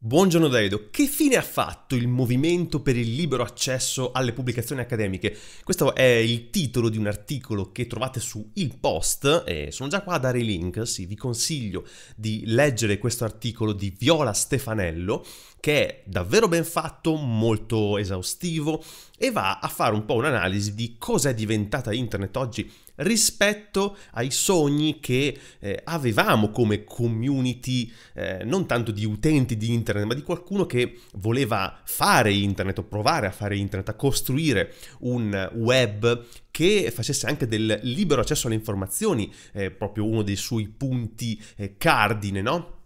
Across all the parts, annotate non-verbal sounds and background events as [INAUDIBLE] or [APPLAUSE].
Buongiorno Daedo, che fine ha fatto il movimento per il libero accesso alle pubblicazioni accademiche? Questo è il titolo di un articolo che trovate su Il Post e sono già qua a dare i link, sì, vi consiglio di leggere questo articolo di Viola Stefanello che è davvero ben fatto, molto esaustivo e va a fare un po' un'analisi di cosa è diventata internet oggi rispetto ai sogni che eh, avevamo come community, eh, non tanto di utenti di internet, ma di qualcuno che voleva fare internet o provare a fare internet, a costruire un web che facesse anche del libero accesso alle informazioni, eh, proprio uno dei suoi punti eh, cardine, no?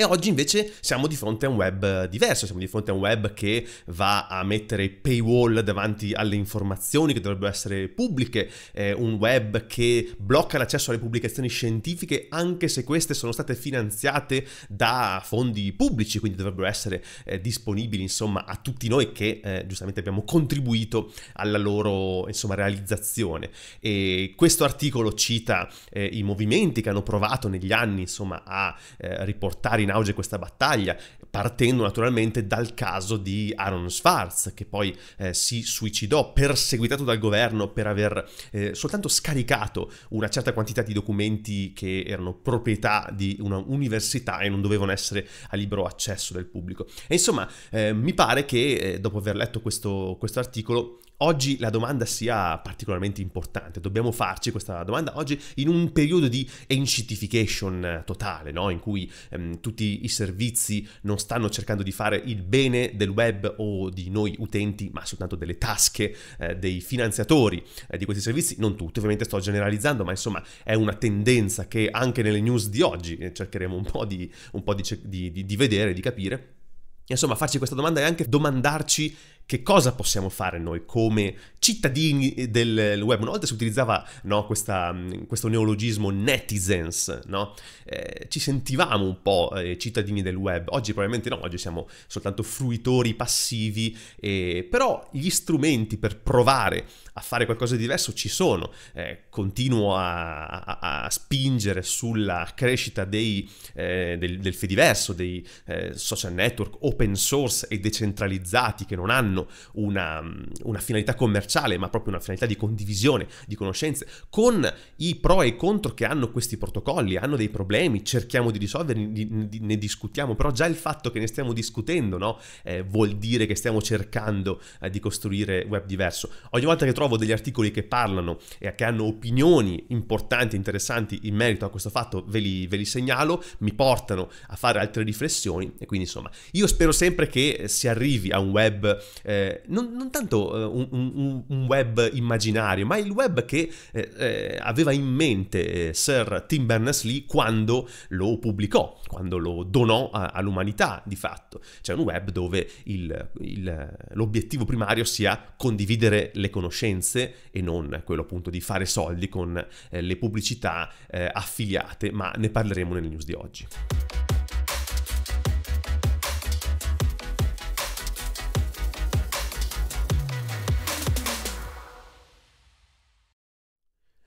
E oggi invece siamo di fronte a un web eh, diverso, siamo di fronte a un web che va a mettere paywall davanti alle informazioni che dovrebbero essere pubbliche, eh, un web che blocca l'accesso alle pubblicazioni scientifiche anche se queste sono state finanziate da fondi pubblici, quindi dovrebbero essere eh, disponibili insomma a tutti noi che eh, giustamente abbiamo contribuito alla loro insomma realizzazione. E questo articolo cita eh, i movimenti che hanno provato negli anni insomma a eh, riportare in in auge questa battaglia, partendo naturalmente dal caso di Aaron Schwartz, che poi eh, si suicidò perseguitato dal governo per aver eh, soltanto scaricato una certa quantità di documenti che erano proprietà di una università e non dovevano essere a libero accesso del pubblico. E insomma, eh, mi pare che eh, dopo aver letto questo, questo articolo Oggi la domanda sia particolarmente importante, dobbiamo farci questa domanda oggi in un periodo di ancientification totale, no? in cui ehm, tutti i servizi non stanno cercando di fare il bene del web o di noi utenti, ma soltanto delle tasche eh, dei finanziatori eh, di questi servizi, non tutti ovviamente sto generalizzando, ma insomma è una tendenza che anche nelle news di oggi eh, cercheremo un po' di, un po di, di, di vedere, di capire. Insomma, farci questa domanda e anche domandarci che cosa possiamo fare noi come cittadini del web? Una volta si utilizzava no, questa, questo neologismo netizens, no? eh, ci sentivamo un po' eh, cittadini del web, oggi probabilmente no, oggi siamo soltanto fruitori passivi, eh, però gli strumenti per provare a fare qualcosa di diverso ci sono, eh, continuo a, a, a, spingere sulla crescita dei, eh, del, del Fediverso, dei eh, social network open source e decentralizzati che non hanno hanno una, una finalità commerciale, ma proprio una finalità di condivisione di conoscenze, con i pro e i contro che hanno questi protocolli, hanno dei problemi, cerchiamo di risolverli, ne discutiamo, però già il fatto che ne stiamo discutendo no? eh, vuol dire che stiamo cercando eh, di costruire web diverso. Ogni volta che trovo degli articoli che parlano e che hanno opinioni importanti, interessanti in merito a questo fatto, ve li, ve li segnalo, mi portano a fare altre riflessioni e quindi insomma io spero sempre che si arrivi a un web eh, eh, non, non, tanto eh, un, un, un, web immaginario, ma il web che eh, eh aveva in mente eh, Sir Tim Berners-Lee quando lo pubblicò, quando lo donò a, all'umanità di fatto. Cioè un web dove il, il, l'obiettivo primario sia condividere le conoscenze e non quello appunto di fare soldi con eh, le pubblicità affiliate, ma ne parleremo nelle news di oggi.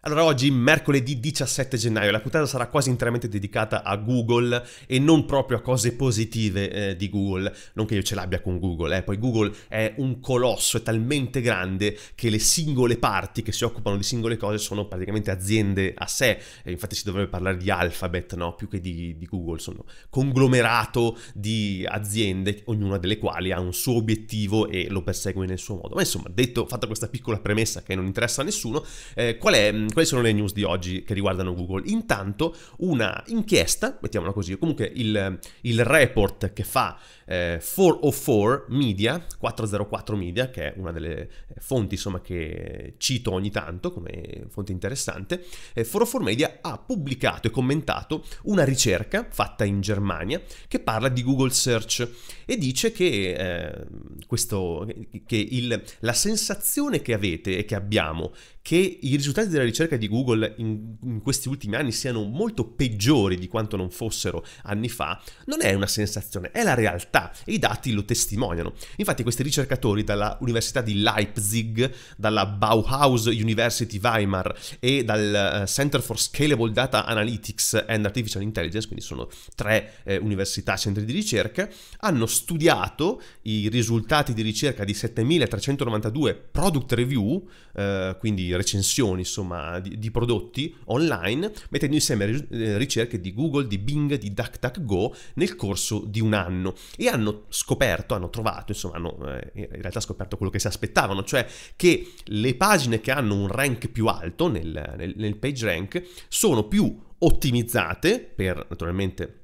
Allora oggi, mercoledì 17 gennaio, la puntata sarà quasi interamente dedicata a Google e non proprio a cose positive eh, di Google, non che io ce l'abbia con Google, eh. poi Google è un colosso, è talmente grande che le singole parti che si occupano di singole cose sono praticamente aziende a sé, e infatti si dovrebbe parlare di Alphabet no? più che di, di Google, sono conglomerato di aziende, ognuna delle quali ha un suo obiettivo e lo persegue nel suo modo. Ma insomma, detto, fatta questa piccola premessa che non interessa a nessuno, eh, qual è quali sono le news di oggi che riguardano Google? Intanto una inchiesta, mettiamola così, comunque il, il report che fa eh, 404 Media, 404 Media, che è una delle eh, fonti insomma, che cito ogni tanto come fonte interessante, eh, 404 Media ha pubblicato e commentato una ricerca fatta in Germania che parla di Google Search e dice che, eh, questo, che il, la sensazione che avete e che abbiamo che i risultati della ricerca di Google in, in, questi ultimi anni siano molto peggiori di quanto non fossero anni fa, non è una sensazione, è la realtà realtà e i dati lo testimoniano. Infatti questi ricercatori dalla Università di Leipzig, dalla Bauhaus University Weimar e dal eh, Center for Scalable Data Analytics and Artificial Intelligence, quindi sono tre eh, università, centri di ricerca, hanno studiato i risultati di ricerca di 7392 product review, eh, quindi recensioni insomma di, di, prodotti online, mettendo insieme eh, ricerche di Google, di Bing, di DuckDuckGo nel corso di un anno e hanno scoperto, hanno trovato, insomma, hanno eh, in realtà scoperto quello che si aspettavano, cioè che le pagine che hanno un rank più alto nel, nel, nel page rank sono più ottimizzate per naturalmente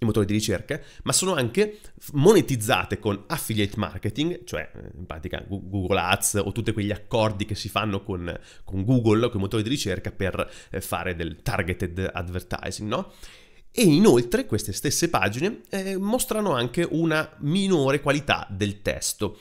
i motori di ricerca, ma sono anche monetizzate con affiliate marketing, cioè eh, in pratica Google Ads o tutti quegli accordi che si fanno con, con Google, con i motori di ricerca per eh, fare del targeted advertising, no? E inoltre queste stesse pagine eh, mostrano anche una minore qualità del testo.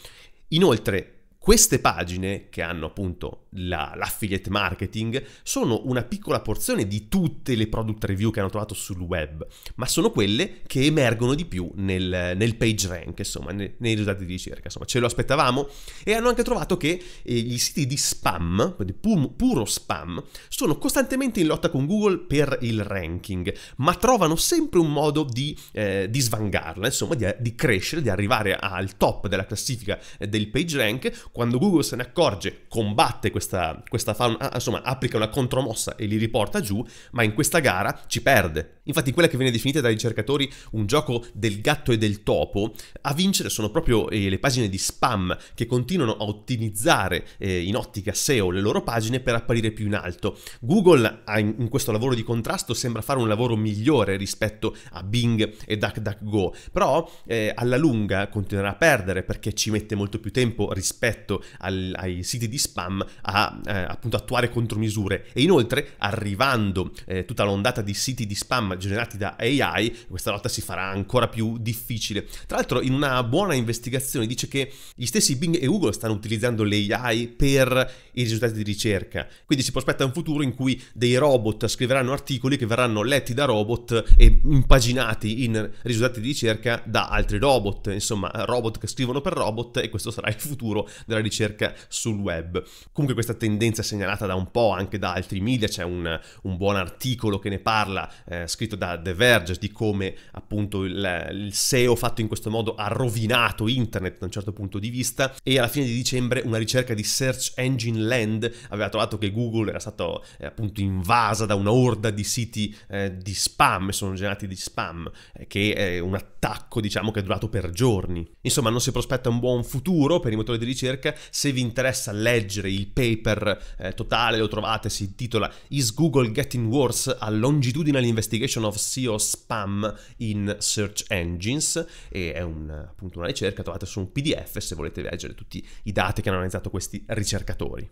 Inoltre queste pagine, che hanno appunto la, l'affiliate marketing sono una piccola porzione di tutte le product review che hanno trovato sul web, ma sono quelle che emergono di più nel, nel page rank, insomma, nei, nei, risultati di ricerca. Insomma, ce lo aspettavamo e hanno anche trovato che eh, gli siti di spam, di pu- puro spam, sono costantemente in lotta con Google per il ranking, ma trovano sempre un modo di, eh, di svangarla, insomma, di, di, crescere, di arrivare al top della classifica eh, del page rank. Quando Google se ne accorge, combatte questa questa, questa fa, ah, insomma, applica una contromossa e li riporta giù, ma in questa gara ci perde. Infatti quella che viene definita dai ricercatori un gioco del gatto e del topo, a vincere sono proprio eh, le pagine di spam che continuano a ottimizzare eh, in ottica SEO le loro pagine per apparire più in alto. Google in questo lavoro di contrasto sembra fare un lavoro migliore rispetto a Bing e DuckDuckGo, però eh, alla lunga continuerà a perdere perché ci mette molto più tempo rispetto al, ai siti di spam a a eh, appunto attuare contromisure e inoltre arrivando eh, tutta l'ondata di siti di spam generati da AI questa lotta si farà ancora più difficile. Tra l'altro in una buona investigazione dice che gli stessi Bing e Google stanno utilizzando l'AI per i risultati di ricerca, quindi si prospetta un futuro in cui dei robot scriveranno articoli che verranno letti da robot e impaginati in risultati di ricerca da altri robot, insomma robot che scrivono per robot e questo sarà il futuro della ricerca sul web. Comunque questa tendenza segnalata da un po' anche da altri media, c'è un, un buon articolo che ne parla, eh, scritto da The Verge, di come appunto il, il, SEO fatto in questo modo ha rovinato internet da un certo punto di vista e alla fine di dicembre una ricerca di Search Engine Land aveva trovato che Google era stato eh, appunto invasa da una orda di siti eh, di spam, sono generati di spam, eh, che è un attacco diciamo che è durato per giorni. Insomma non si prospetta un buon futuro per i motori di ricerca, se vi interessa leggere il page paper eh, totale, lo trovate, si intitola Is Google Getting Worse? A Longitudinal Investigation of SEO Spam in Search Engines e è un, appunto una ricerca, trovate su un PDF se volete leggere tutti i dati che hanno analizzato questi ricercatori.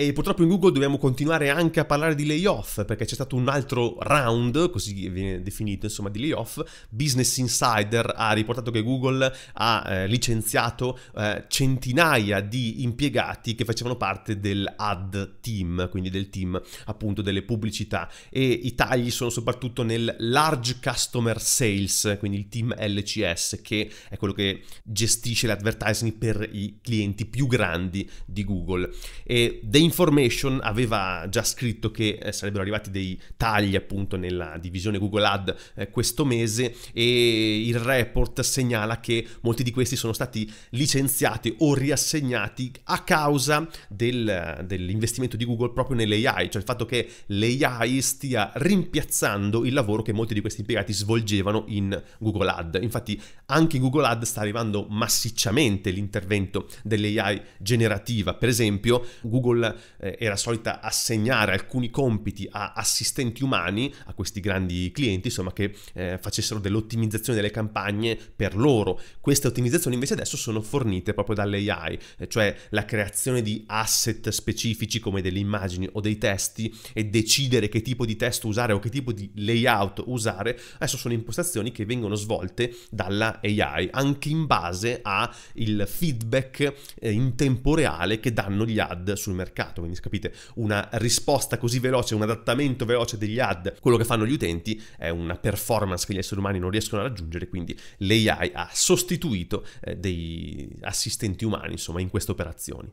E purtroppo in Google dobbiamo continuare anche a parlare di layoff, perché c'è stato un altro round, così viene definito, insomma, di layoff. Business Insider ha riportato che Google ha eh, licenziato eh, centinaia di impiegati che facevano parte del ad team, quindi del team appunto delle pubblicità. E i tagli sono soprattutto nel large customer sales, quindi il team LCS, che è quello che gestisce l'advertising per i clienti più grandi di Google. E dei Information aveva già scritto che eh, sarebbero arrivati dei tagli appunto nella divisione Google Ad eh, questo mese e il report segnala che molti di questi sono stati licenziati o riassegnati a causa del, dell'investimento di Google proprio nell'AI, cioè il fatto che l'AI stia rimpiazzando il lavoro che molti di questi impiegati svolgevano in Google Ad. Infatti anche in Google Ad sta arrivando massicciamente l'intervento dell'AI generativa, per esempio Google eh, era solita assegnare alcuni compiti a assistenti umani, a questi grandi clienti, insomma, che eh, facessero dell'ottimizzazione delle campagne per loro. Queste ottimizzazioni invece adesso sono fornite proprio dall'AI, eh, cioè la creazione di asset specifici come delle immagini o dei testi e decidere che tipo di testo usare o che tipo di layout usare, adesso sono impostazioni che vengono svolte dalla AI, anche in base al feedback eh, in tempo reale che danno gli ad sul mercato mercato, quindi capite, una risposta così veloce, un adattamento veloce degli ad, quello che fanno gli utenti, è una performance che gli esseri umani non riescono a raggiungere, quindi l'AI ha sostituito eh, dei assistenti umani, insomma, in queste operazioni.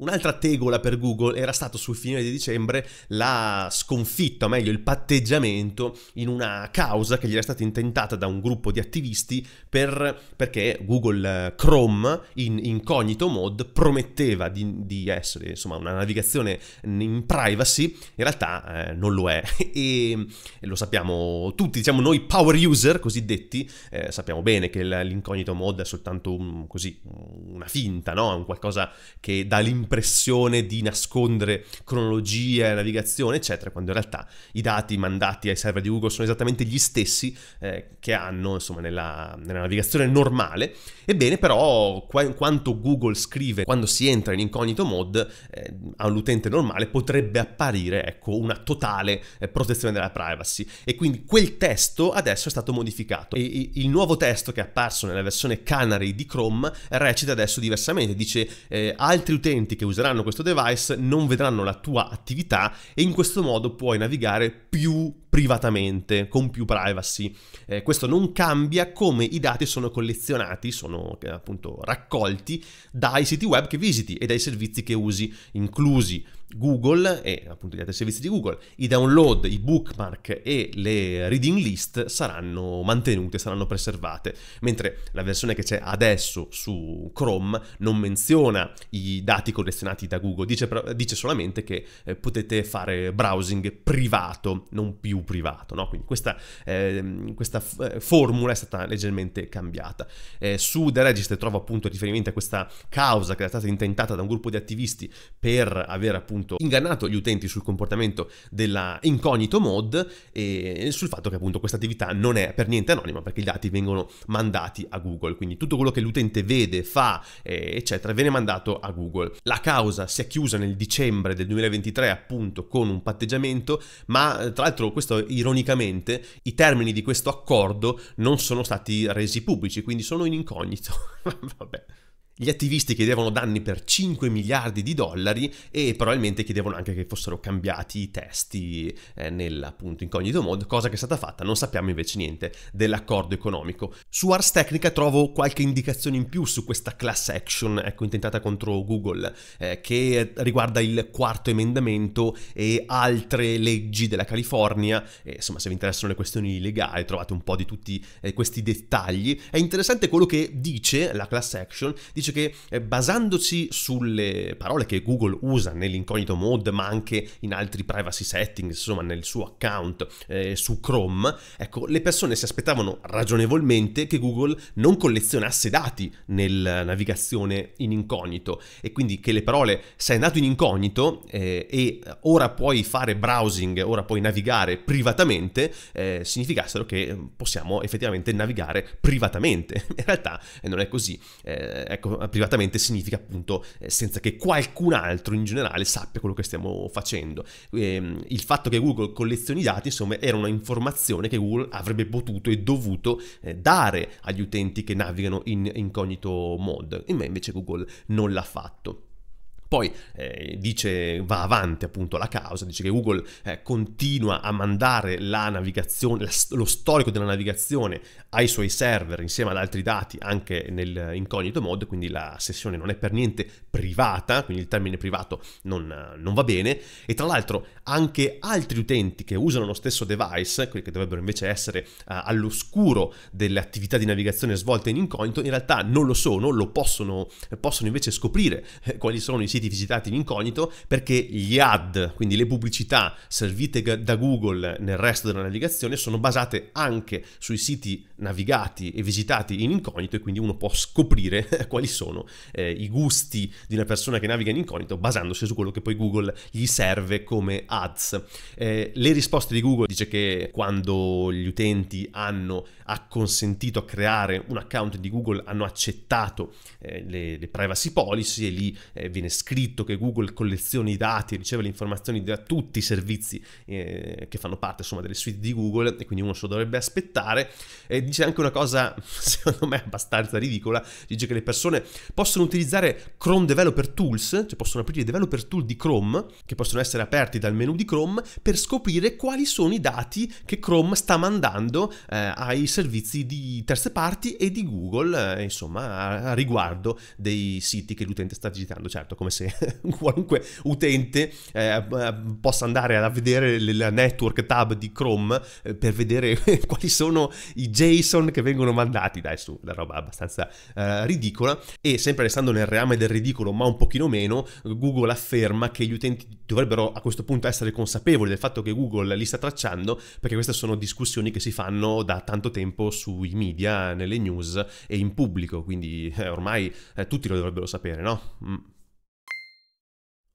Un'altra tegola per Google era stato sul fine di dicembre la sconfitta, o meglio il patteggiamento in una causa che gli era stata intentata da un gruppo di attivisti per, perché Google eh, Chrome in incognito mode prometteva di, di essere insomma, una navigazione in privacy, in realtà eh, non lo è [LAUGHS] e, lo sappiamo tutti, diciamo noi power user cosiddetti, eh, sappiamo bene che l'incognito mode è soltanto un, così, una finta, no? un qualcosa che dà l'impressione impressione di nascondere cronologia, navigazione, eccetera, quando in realtà i dati mandati ai server di Google sono esattamente gli stessi eh, che hanno insomma, nella, nella, navigazione normale. Ebbene, però, qu- quanto Google scrive quando si entra in incognito mode eh, all'utente normale potrebbe apparire ecco, una totale eh, protezione della privacy. E quindi quel testo adesso è stato modificato. E, e, il nuovo testo che è apparso nella versione Canary di Chrome recita adesso diversamente, dice eh, altri utenti che useranno questo device non vedranno la tua attività e in questo modo puoi navigare più privatamente, con più privacy. Eh, questo non cambia come i dati sono collezionati, sono eh, appunto raccolti dai siti web che visiti e dai servizi che usi, inclusi Google e appunto gli altri servizi di Google. I download, i bookmark e le reading list saranno mantenute, saranno preservate, mentre la versione che c'è adesso su Chrome non menziona i dati collezionati da Google, dice, dice solamente che eh, potete fare browsing privato, non più privato. No? Quindi questa, eh, questa f- eh, formula è stata leggermente cambiata. Eh, su The Register trovo appunto riferimento a questa causa che era stata intentata da un gruppo di attivisti per aver appunto ingannato gli utenti sul comportamento della incognito mod e sul fatto che appunto questa attività non è per niente anonima perché i dati vengono mandati a Google, quindi tutto quello che l'utente vede, fa, eh, eccetera, viene mandato a Google. La causa si è chiusa nel dicembre del 2023 appunto con un patteggiamento, ma tra l'altro questo questo ironicamente i termini di questo accordo non sono stati resi pubblici, quindi sono in incognito. [LAUGHS] Vabbè gli attivisti chiedevano danni per 5 miliardi di dollari e probabilmente chiedevano anche che fossero cambiati i testi eh, nell'appunto incognito mode, cosa che è stata fatta, non sappiamo invece niente dell'accordo economico. Su Ars Technica trovo qualche indicazione in più su questa class action, ecco, intentata contro Google, eh, che riguarda il quarto emendamento e altre leggi della California, eh, insomma se vi interessano le questioni legali trovate un po' di tutti eh, questi dettagli. È interessante quello che dice la class action, dice dice che eh, basandoci sulle parole che Google usa nell'incognito mode, ma anche in altri privacy settings, insomma nel suo account eh, su Chrome, ecco, le persone si aspettavano ragionevolmente che Google non collezionasse dati nella navigazione in incognito e quindi che le parole sei andato in incognito eh, e ora puoi fare browsing, ora puoi navigare privatamente, eh, significassero che eh, possiamo effettivamente navigare privatamente. [LAUGHS] In realtà eh, non è così. Eh, ecco, eh, privatamente significa appunto eh, senza che qualcun altro in generale sappia quello che stiamo facendo. Ehm, il fatto che Google collezioni i dati, insomma, era una informazione che Google avrebbe potuto e dovuto eh, dare agli utenti che navigano in incognito mode, ma invece Google non l'ha fatto. Poi eh, dice, va avanti appunto la causa, dice che Google eh, continua a mandare la navigazione, lo storico della navigazione ai suoi server insieme ad altri dati anche nel incognito mode, quindi la sessione non è per niente privata, quindi il termine privato non, non va bene e tra l'altro anche altri utenti che usano lo stesso device, quelli che dovrebbero invece essere eh, all'oscuro delle attività di navigazione svolte in incognito, in realtà non lo sono, lo possono, possono invece scoprire eh, quali sono i siti siti visitati in incognito perché gli ad, quindi le pubblicità servite da Google nel resto della navigazione, sono basate anche sui siti navigati e visitati in incognito e quindi uno può scoprire [LAUGHS] quali sono eh, i gusti di una persona che naviga in incognito basandosi su quello che poi Google gli serve come ads. Eh, le risposte di Google dice che quando gli utenti hanno acconsentito a creare un account di Google hanno accettato eh, le, le, privacy policy e lì eh, viene scritto scritto che Google collezioni i dati, e riceve le informazioni da tutti i servizi eh, che fanno parte insomma, delle suite di Google e quindi uno se lo dovrebbe aspettare. E dice anche una cosa, [LAUGHS] secondo me, abbastanza ridicola, dice che le persone possono utilizzare Chrome Developer Tools, cioè possono aprire i developer tool di Chrome, che possono essere aperti dal menu di Chrome, per scoprire quali sono i dati che Chrome sta mandando eh, ai servizi di terze parti e di Google, eh, insomma, a, riguardo dei siti che l'utente sta visitando. Certo, come se iOS, [LAUGHS] qualunque utente eh, possa andare a vedere la network tab di Chrome eh, per vedere [LAUGHS] quali sono i JSON che vengono mandati, dai su, una roba abbastanza eh, ridicola e sempre restando nel reame del ridicolo ma un pochino meno, Google afferma che gli utenti dovrebbero a questo punto essere consapevoli del fatto che Google li sta tracciando perché queste sono discussioni che si fanno da tanto tempo sui media, nelle news e in pubblico, quindi eh, ormai eh, tutti lo dovrebbero sapere, no? Mm.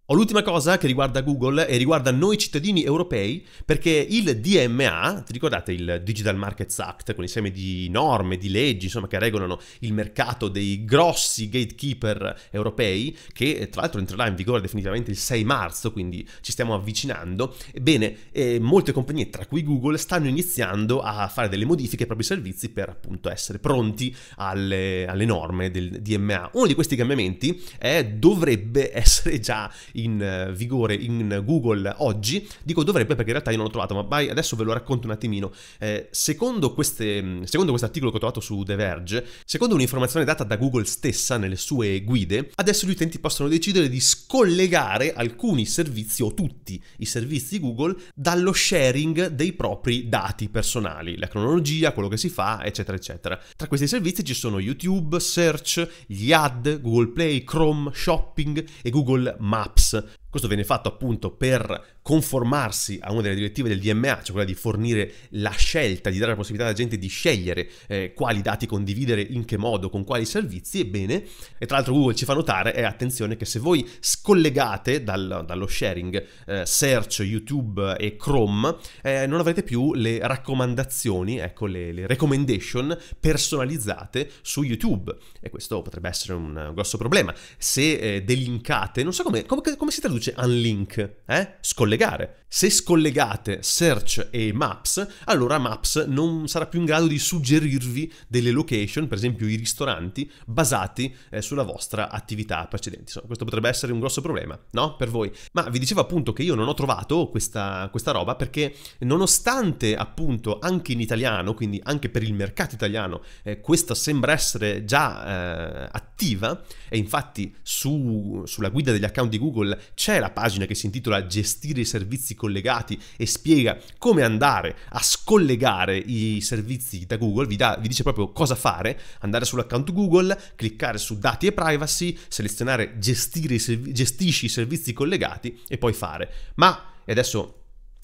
Ho l'ultima cosa che riguarda Google e riguarda noi cittadini europei perché il DMA, ti ricordate il Digital Markets Act, quell'insieme di norme, di leggi, insomma, che regolano il mercato dei grossi gatekeeper europei, che tra l'altro entrerà in vigore definitivamente il 6 marzo, quindi ci stiamo avvicinando. Ebbene, eh, molte compagnie, tra cui Google, stanno iniziando a fare delle modifiche ai propri servizi per appunto essere pronti alle, alle norme del DMA. Uno di questi cambiamenti è, dovrebbe essere già in eh, vigore in Google oggi, dico dovrebbe perché in realtà io non l'ho trovato, ma vai, adesso ve lo racconto un attimino. Eh, secondo, mm, secondo questo articolo che ho trovato su The Verge, secondo un'informazione data da Google stessa nelle sue guide, adesso gli utenti possono decidere di scollegare alcuni servizi o tutti i servizi Google dallo sharing dei propri dati personali, la cronologia, quello che si fa, eccetera, eccetera. Tra questi servizi ci sono YouTube, Search, gli ad, Google Play, Chrome, Shopping e Google Maps Max Questo viene fatto appunto per conformarsi a una delle direttive del DMA, cioè quella di fornire la scelta, di dare la possibilità alla gente di scegliere eh, quali dati condividere, in che modo, con quali servizi, ebbene, e tra l'altro Google ci fa notare, è eh, attenzione che se voi scollegate dal, dallo sharing eh, Search, YouTube e Chrome, eh, non avrete più le raccomandazioni, ecco le, le recommendation personalizzate su YouTube e questo potrebbe essere un grosso problema. Se eh, delincate, non so come, come, come si traduce semplice unlink, eh? scollegare. Se scollegate Search e Maps, allora Maps non sarà più in grado di suggerirvi delle location, per esempio i ristoranti, basati eh, sulla vostra attività precedente. Insomma, questo potrebbe essere un grosso problema, no? Per voi. Ma vi dicevo appunto che io non ho trovato questa, questa roba perché nonostante appunto anche in italiano, quindi anche per il mercato italiano, eh, questa sembra essere già eh, attiva e infatti su, sulla guida degli account di Google c'è la pagina che si intitola Gestire i servizi scollegati e spiega come andare a scollegare i servizi da Google, vi, da, vi dice proprio cosa fare, andare sull'account Google, cliccare su dati e privacy, selezionare gestire, gestisci i servizi collegati e poi fare. Ma, e adesso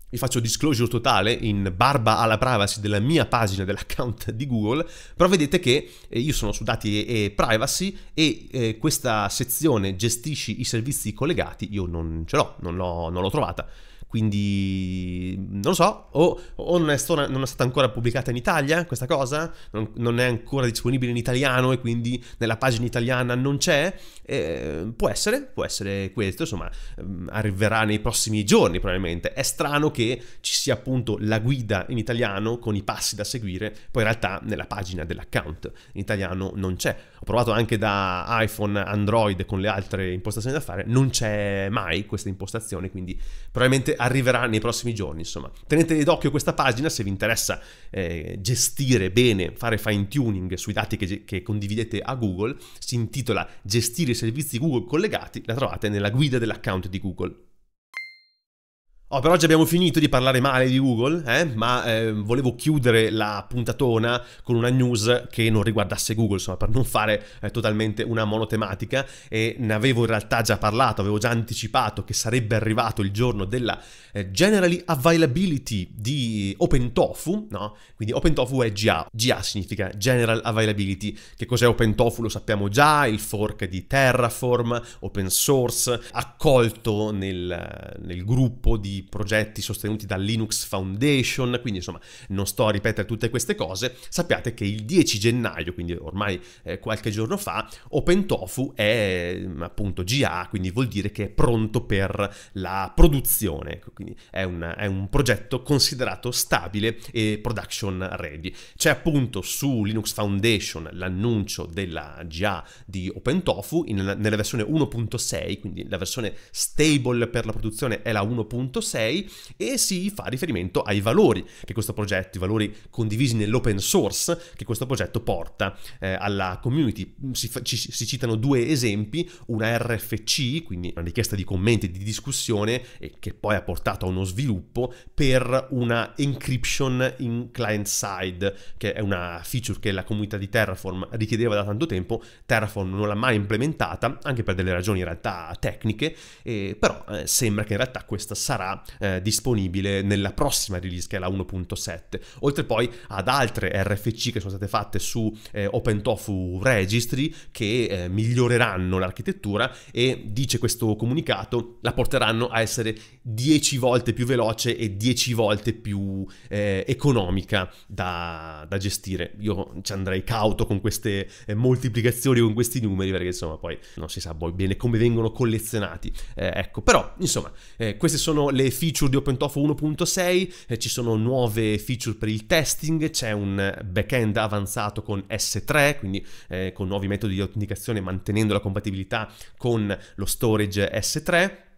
vi faccio disclosure totale in barba alla privacy della mia pagina dell'account di Google, però vedete che eh, io sono su dati e privacy e eh, questa sezione gestisci i servizi collegati, io non ce l'ho, non l'ho, non l'ho trovata. Quindi non lo so, o, o non, è stona, non, è stata ancora pubblicata in Italia questa cosa, non, non, è ancora disponibile in italiano e quindi nella pagina italiana non c'è. Eh, può essere, può essere questo, insomma, ehm, arriverà nei prossimi giorni probabilmente. È strano che ci sia appunto la guida in italiano con i passi da seguire, poi in realtà nella pagina dell'account in italiano non c'è ho provato anche da iPhone, Android con le altre impostazioni da fare, non c'è mai questa impostazione, quindi probabilmente arriverà nei prossimi giorni, insomma. Tenete d'occhio questa pagina se vi interessa eh, gestire bene, fare fine tuning sui dati che, che condividete a Google, si intitola Gestire i servizi Google collegati, la trovate nella guida dell'account di Google. Oh, per oggi abbiamo finito di parlare male di Google, eh? ma eh, volevo chiudere la puntatona con una news che non riguardasse Google, insomma, per non fare eh, totalmente una monotematica e ne avevo in realtà già parlato, avevo già anticipato che sarebbe arrivato il giorno della eh, Generally Availability di OpenTofu, no? Quindi OpenTofu è GA, GA significa General Availability. Che cos'è OpenTofu lo sappiamo già, il fork di Terraform, open source, accolto nel, nel gruppo di progetti sostenuti da Linux Foundation, quindi insomma non sto a ripetere tutte queste cose, sappiate che il 10 gennaio, quindi ormai eh, qualche giorno fa, OpenTofu è mm, appunto GA, quindi vuol dire che è pronto per la produzione, ecco, quindi è un, è un progetto considerato stabile e production ready. C'è appunto su Linux Foundation l'annuncio della GA di OpenTofu nella versione 1.6, quindi la versione stable per la produzione è la 1.6, 6 e si fa riferimento ai valori che questo progetto, i valori condivisi nell'open source che questo progetto porta eh, alla community. Mm, si, fa, ci, si citano due esempi, una RFC, quindi una richiesta di commenti e di discussione e che poi ha portato a uno sviluppo per una encryption in client side, che è una feature che la comunità di Terraform richiedeva da tanto tempo, Terraform non l'ha mai implementata, anche per delle ragioni in realtà tecniche, eh, però eh, sembra che in realtà questa sarà eh, disponibile nella prossima release che è la 1.7. Oltre poi ad altre RFC che sono state fatte su eh, OpenTofu Registry che eh, miglioreranno l'architettura e dice questo comunicato la porteranno a essere 10 volte più veloce e 10 volte più eh, economica da, da, gestire. Io ci andrei cauto con queste eh, moltiplicazioni, con questi numeri perché insomma poi non si sa poi bene come vengono collezionati. Eh, ecco, però insomma queste sono le feature di OpenTofu 1.6, eh, ci sono nuove feature per il testing, c'è un backend avanzato con S3, quindi eh, con nuovi metodi di autenticazione mantenendo la compatibilità con lo storage S3.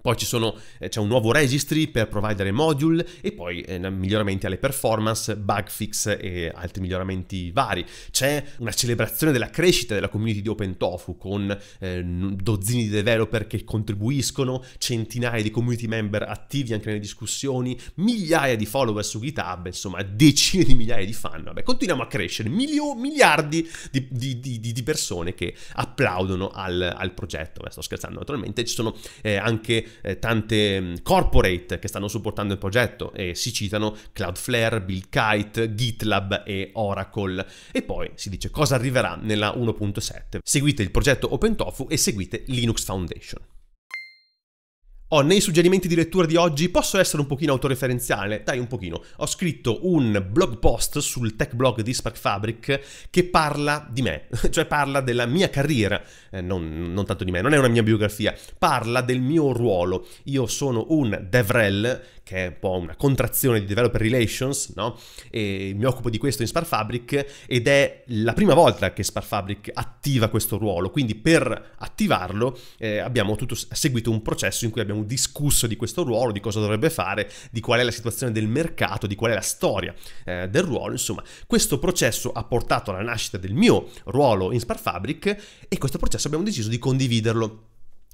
Poi sono, eh, c'è un nuovo registry per provider e module e poi eh, miglioramenti alle performance, bug fix e altri miglioramenti vari. C'è una celebrazione della crescita della community di OpenTofu con eh, dozzini di developer che contribuiscono, centinaia di community member attivi anche nelle discussioni, migliaia di follower su GitHub, insomma decine di migliaia di fan. Vabbè, continuiamo a crescere, milio, miliardi di, di, di, di, persone che applaudono al, al progetto. Beh, sto scherzando, naturalmente ci sono eh, anche eh, tante mm, corporate che stanno supportando il progetto e si citano Cloudflare, BuildKite, GitLab e Oracle. E poi si dice cosa arriverà nella 1.7. Seguite il progetto OpenTofu e seguite Linux Foundation. Oh, nei suggerimenti di lettura di oggi posso essere un pochino autoreferenziale, dai un pochino. Ho scritto un blog post sul tech blog di Spark Fabric che parla di me, [LAUGHS] cioè parla della mia carriera, eh, non, non tanto di me, non è una mia biografia, parla del mio ruolo. Io sono un DevRel che è un po' una contrazione di Developer Relations, no? E mi occupo di questo in Spark Fabric ed è la prima volta che Spark Fabric attiva questo ruolo, quindi per attivarlo eh, abbiamo tutto, seguito un processo in cui abbiamo discusso di questo ruolo, di cosa dovrebbe fare, di qual è la situazione del mercato, di qual è la storia eh, del ruolo, insomma. Questo processo ha portato alla nascita del mio ruolo in Spark Fabric e questo processo abbiamo deciso di condividerlo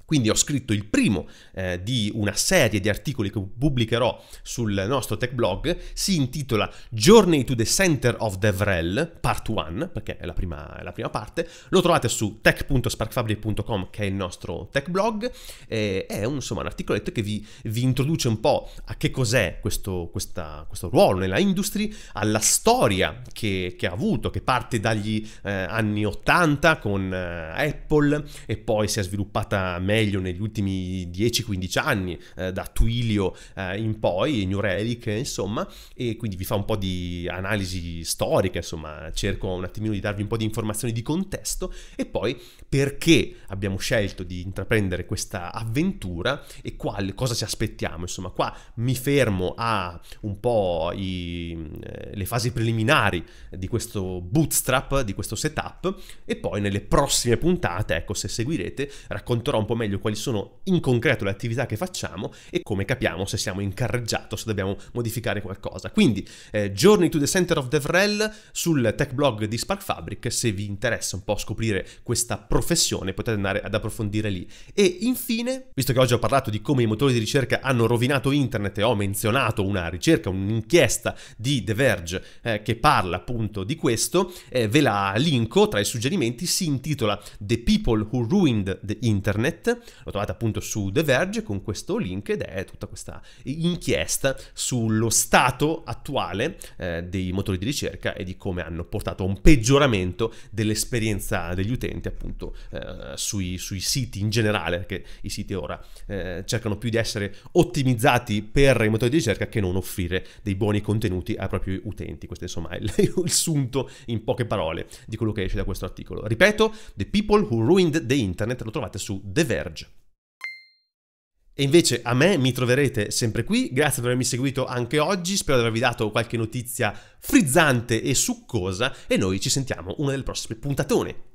quindi ho scritto il primo eh, di una serie di articoli che pubblicherò sul nostro tech blog, si intitola Journey to the Center of DevRel, Part 1, perché è la, prima, la prima, parte, lo trovate su tech.sparkfabric.com che è il nostro tech blog, eh, è un, insomma, un articoletto che vi, vi, introduce un po' a che cos'è questo, questa, questo ruolo nella industry, alla storia che, che, ha avuto, che parte dagli eh, anni 80 con eh, Apple e poi si è sviluppata meglio meglio negli ultimi 10-15 anni, eh, da Twilio eh, in poi, New Relic, insomma, e quindi vi fa un po' di analisi storica, insomma, cerco un attimino di darvi un po' di informazioni di contesto e poi perché abbiamo scelto di intraprendere questa avventura e qual, cosa ci aspettiamo, insomma, qua mi fermo a un po' i, eh, le fasi preliminari di questo bootstrap, di questo setup e poi nelle prossime puntate, ecco, se seguirete, racconterò un po' meglio meglio quali sono in concreto le attività che facciamo e come capiamo se siamo in carreggiato, se dobbiamo modificare qualcosa. Quindi, eh, Journey to the Center of DevRel sul tech blog di Spark Fabric, se vi interessa un po' scoprire questa professione potete andare ad approfondire lì. E infine, visto che oggi ho parlato di come i motori di ricerca hanno rovinato internet e ho menzionato una ricerca, un'inchiesta di The Verge eh, che parla appunto di questo, eh, ve la linko tra i suggerimenti, si intitola The People Who Ruined the Internet lo trovate appunto su The Verge con questo link ed è tutta questa inchiesta sullo stato attuale eh, dei motori di ricerca e di come hanno portato a un peggioramento dell'esperienza degli utenti appunto eh, sui, sui, siti in generale, perché i siti ora eh, cercano più di essere ottimizzati per i motori di ricerca che non offrire dei buoni contenuti ai propri utenti. Questo insomma è il, [LAUGHS] il sunto in poche parole di quello che esce da questo articolo. Ripeto, The People Who Ruined the Internet lo trovate su The Verge Verge. E invece a me mi troverete sempre qui, grazie per avermi seguito anche oggi, spero di avervi dato qualche notizia frizzante e succosa e noi ci sentiamo una delle prossime puntatone.